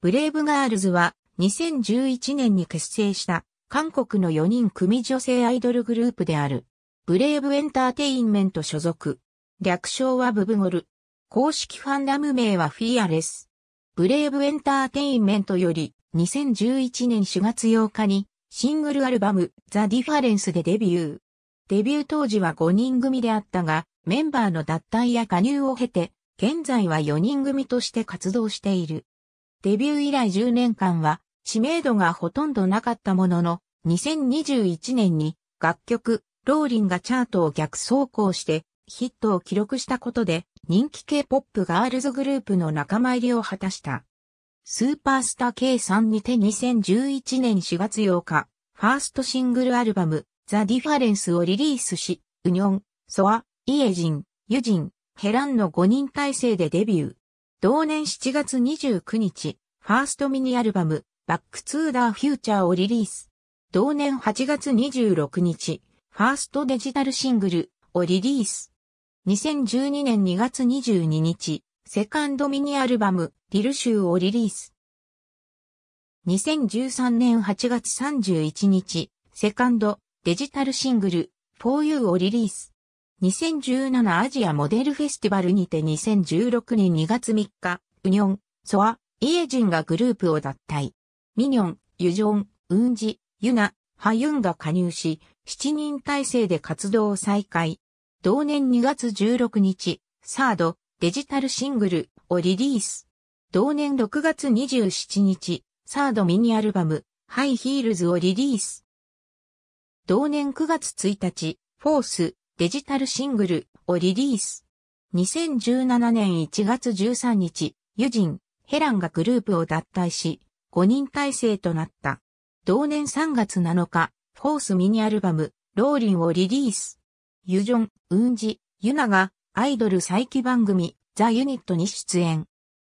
ブレイブガールズは2011年に結成した韓国の4人組女性アイドルグループである。ブレイブエンターテインメント所属。略称はブブゴル。公式ファンダム名はフィアレス。ブレイブエンターテインメントより2011年4月8日にシングルアルバムザ・ディファレンスでデビュー。デビュー当時は5人組であったが、メンバーの脱退や加入を経て、現在は4人組として活動している。デビュー以来10年間は知名度がほとんどなかったものの、2021年に楽曲、ローリンがチャートを逆走行してヒットを記録したことで人気 K-POP ガールズグループの仲間入りを果たした。スーパースター K 3にて2011年4月8日、ファーストシングルアルバム、ザ・ディファレンスをリリースし、ウニョン、ソア、イエジン、ユジン、ヘランの5人体制でデビュー。同年7月29日、ファーストミニアルバム、バックツーダーフューチャーをリリース。同年8月26日、ファーストデジタルシングルをリリース。2012年2月22日、セカンドミニアルバム、リルシューをリリース。2013年8月31日、セカンドデジタルシングル、フォーユーをリリース。2017アジアモデルフェスティバルにて2016年2月3日、ウニョン、ソア、イエジンがグループを脱退。ミニョン、ユジョン、ウンジ、ユナ、ハユンが加入し、7人体制で活動を再開。同年2月16日、サード、デジタルシングルをリリース。同年6月27日、サードミニアルバム、ハイヒールズをリリース。同年9月1日、フォース、デジタルシングルをリリース。2017年1月13日、ユジン、ヘランがグループを脱退し、5人体制となった。同年3月7日、フォースミニアルバム、ローリンをリリース。ユジョン、ウンジ、ユナがアイドル再起番組、ザ・ユニットに出演。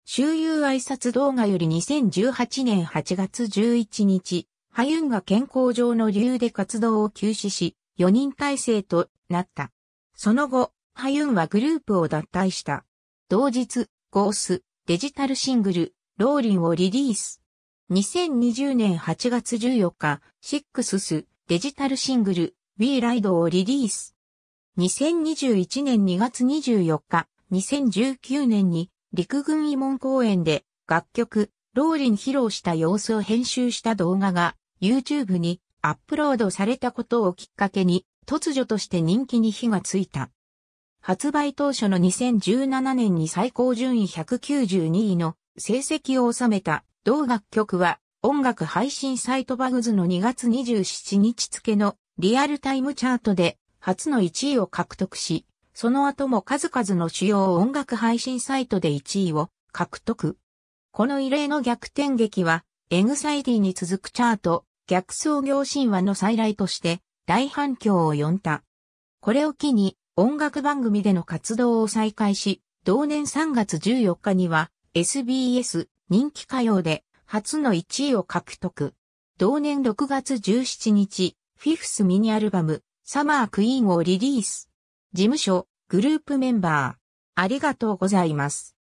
周遊挨拶動画より2018年8月11日、ハユンが健康上の理由で活動を休止し、4人体制となった。その後、ハユンはグループを脱退した。同日、ゴース、デジタルシングル、ローリンをリリース。2020年8月14日、シックスス、デジタルシングル、ウィーライドをリリース。2021年2月24日、2019年に陸軍慰問公演で楽曲、ローリン披露した様子を編集した動画が YouTube にアップロードされたことをきっかけに、突如として人気に火がついた。発売当初の2017年に最高順位192位の成績を収めた同楽曲は音楽配信サイトバグズの2月27日付のリアルタイムチャートで初の1位を獲得し、その後も数々の主要音楽配信サイトで1位を獲得。この異例の逆転劇はエグサイティに続くチャート逆創業神話の再来として大反響を呼んだ。これを機に音楽番組での活動を再開し、同年3月14日には SBS 人気歌謡で初の1位を獲得。同年6月17日、フィフスミニアルバム、サマークイーンをリリース。事務所、グループメンバー。ありがとうございます。